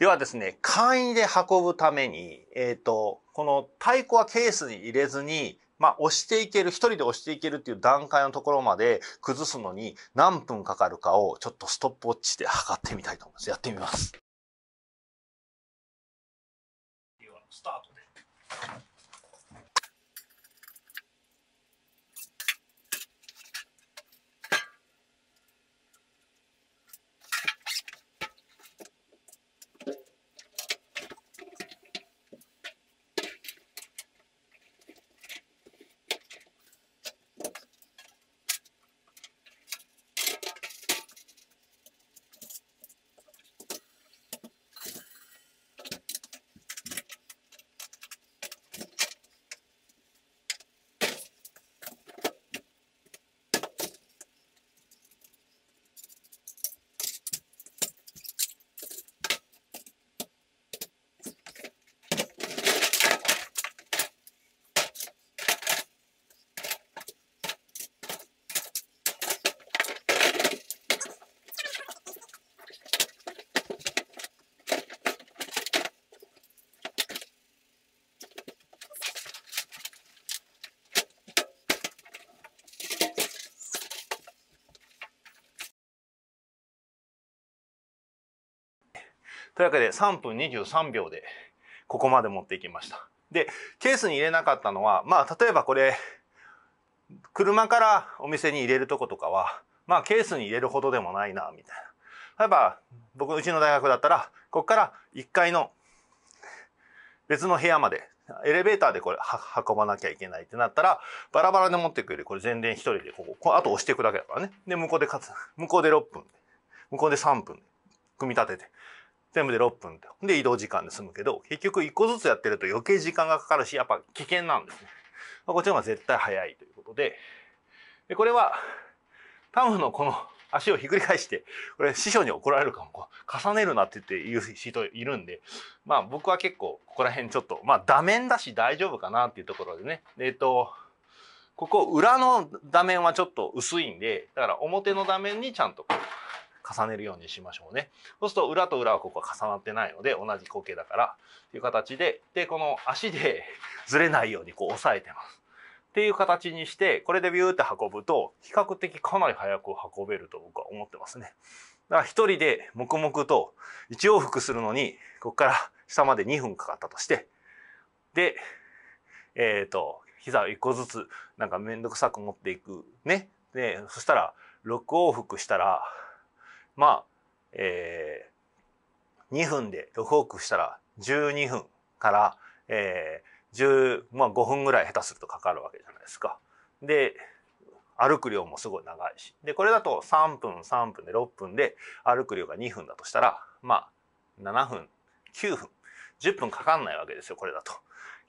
ではですね、簡易で運ぶために、えっ、ー、と、この太鼓はケースに入れずに、まあ、押していける、一人で押していけるっていう段階のところまで崩すのに何分かかるかをちょっとストップウォッチで測ってみたいと思います。やってみます。では、スタートで。というわけで3分23秒でここまで持っていきました。で、ケースに入れなかったのは、まあ、例えばこれ、車からお店に入れるとことかは、まあ、ケースに入れるほどでもないな、みたいな。例えば、僕、うちの大学だったら、ここから1階の別の部屋まで、エレベーターでこれ運ばなきゃいけないってなったら、バラバラで持ってくより、これ全然1人でここ、こあと押していくだけだからね。で、向こうで勝つ。向こうで6分。向こうで3分。組み立てて。全部で6分と。で、移動時間で済むけど、結局1個ずつやってると余計時間がかかるし、やっぱ危険なんですね。まあ、こっちの方が絶対早いということで、でこれは、タムのこの足をひっくり返して、これ師匠に怒られるかも、重ねるなって言って言う人いるんで、まあ僕は結構ここら辺ちょっと、まあ打面だし大丈夫かなっていうところでね。えっ、と、ここ裏の座面はちょっと薄いんで、だから表の座面にちゃんとこう重ねるようにしましょうね。そうすると裏と裏はここは重なってないので同じ光景だからという形ででこの足で ずれないようにこう押さえてます。っていう形にしてこれでビューって運ぶと比較的かなり早く運べると僕は思ってますね。だから一人で黙々と1往復するのにここから 下まで2分かかったとしてでえっ、ー、と膝を1個ずつなんか面倒くさく持っていくねでそしたら6往復したらまあ、えー、2分で6往復したら12分から、えー、10、まあ5分ぐらい下手するとかかるわけじゃないですか。で、歩く量もすごい長いし。で、これだと3分、3分で6分で歩く量が2分だとしたら、まあ、7分、9分、10分かかんないわけですよ、これだと。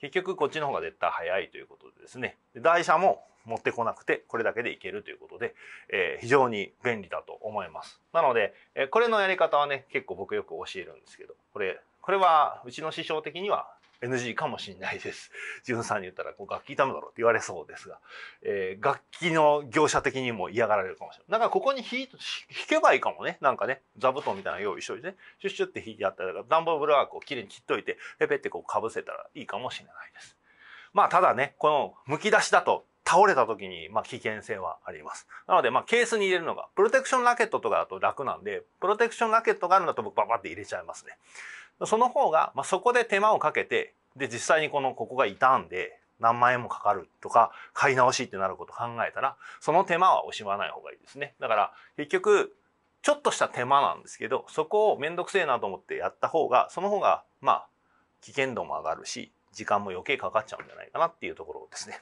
結局こっちの方が絶対早いということでですね。台車も持ってこなくてこれだけでいけるということで、えー、非常に便利だと思います。なので、えー、これのやり方はね結構僕よく教えるんですけどこれこれはうちの師匠的には NG かもしれないです。自 分さんに言ったらこう楽器痛むだろうって言われそうですが、えー、楽器の業者的にも嫌がられるかもしれない。だからここに弾けばいいかもね。なんかね、座布団みたいな用意しといてね、シュッシュって弾いてあったら、段ボールワークをきれいに切っといて、ペペってこう被せたらいいかもしれないです。まあただね、この剥き出しだと倒れた時に、まあ、危険性はあります。なので、まあ、ケースに入れるのが、プロテクションラケットとかだと楽なんで、プロテクションラケットがあるんだと僕ババって入れちゃいますね。その方が、まあ、そこで手間をかけて、で、実際にこの、ここが傷んで、何万円もかかるとか、買い直しってなること考えたら、その手間は惜しまない方がいいですね。だから、結局、ちょっとした手間なんですけど、そこをめんどくせえなと思ってやった方が、その方が、まあ、危険度も上がるし、時間も余計かかっちゃうんじゃないかなっていうところですね。